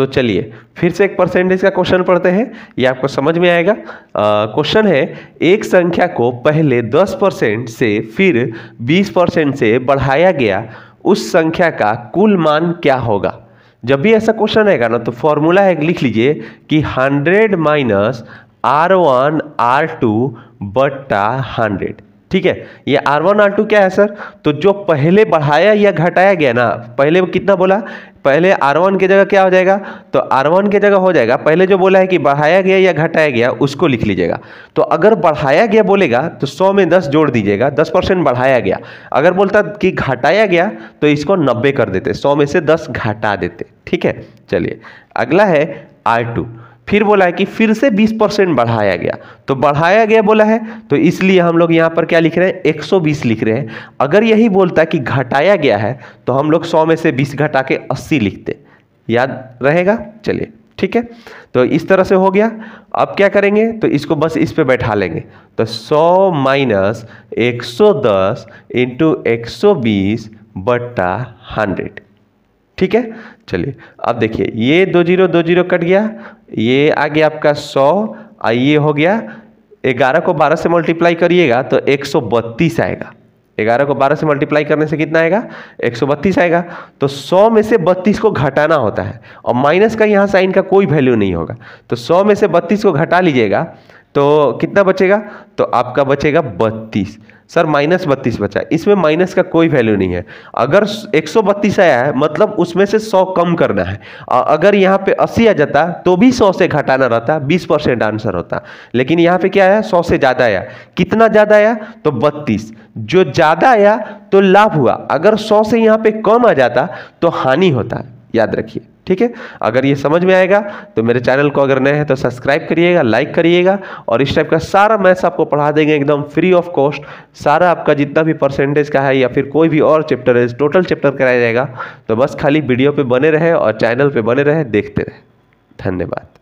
तो चलिए फिर से एक परसेंटेज का क्वेश्चन पढ़ते हैं ये आपको समझ में आएगा क्वेश्चन है एक संख्या को पहले 10 परसेंट से फिर 20 परसेंट से बढ़ाया गया उस संख्या का कुल मान क्या होगा जब भी ऐसा क्वेश्चन आएगा ना तो फॉर्मूला है लिख लीजिए कि hundred minus R one R two बट्टा हंड्रेड ठीक है ये आर वन आर टू क्या है सर तो जो पहले बढ़ाया या घटाया गया ना पहले कितना बोला पहले R1 की जगह क्या हो जाएगा तो R1 की जगह हो जाएगा पहले जो बोला है कि बढ़ाया गया या घटाया गया उसको लिख लीजिएगा तो अगर बढ़ाया गया बोलेगा तो 100 में 10 जोड़ दीजिएगा 10 परसेंट बढ़ाया गया अगर बोलता कि घटाया गया तो इसको 90 कर देते 100 में से 10 घटा देते ठीक है चलिए अगला है आर टू फिर बोला है कि फिर से 20 परसेंट बढ़ाया गया तो बढ़ाया गया बोला है तो इसलिए हम लोग यहाँ पर क्या लिख रहे हैं 120 लिख रहे हैं अगर यही बोलता कि घटाया गया है तो हम लोग 100 में से 20 घटा के 80 लिखते याद रहेगा चलिए ठीक है तो इस तरह से हो गया अब क्या करेंगे तो इसको बस इस पर बैठा लेंगे तो सौ माइनस एक सौ इंटू एक बट्टा हंड्रेड ठीक है चलिए अब देखिए ये दो जीरो दो जीरो कट गया ये आ गया आपका सौ ये हो गया ग्यारह को बारह से मल्टीप्लाई करिएगा तो एक सौ बत्तीस आएगा ग्यारह को बारह से मल्टीप्लाई करने से कितना आएगा एक सौ बत्तीस आएगा तो सौ में से बत्तीस को घटाना होता है और माइनस का यहाँ साइन का कोई वैल्यू नहीं होगा तो सौ में से बत्तीस को घटा लीजिएगा तो कितना बचेगा तो आपका बचेगा बत्तीस सर माइनस बत्तीस बचा इसमें माइनस का कोई वैल्यू नहीं है अगर एक सौ बत्तीस आया है मतलब उसमें से सौ कम करना है अगर यहाँ पे अस्सी आ जाता तो भी सौ से घटाना रहता बीस परसेंट आंसर होता लेकिन यहाँ पे क्या आया सौ से ज़्यादा आया कितना ज़्यादा आया तो बत्तीस जो ज़्यादा आया तो लाभ हुआ अगर सौ से यहाँ पे कम आ जाता तो हानि होता याद रखिए ठीक है अगर ये समझ में आएगा तो मेरे चैनल को अगर नए हैं तो सब्सक्राइब करिएगा लाइक करिएगा और इस टाइप का सारा मैथ्स आपको पढ़ा देंगे एकदम फ्री ऑफ कॉस्ट सारा आपका जितना भी परसेंटेज का है या फिर कोई भी और चैप्टर है टोटल चैप्टर कराया जाएगा तो बस खाली वीडियो पर बने रहे और चैनल पर बने रहे देखते रहे धन्यवाद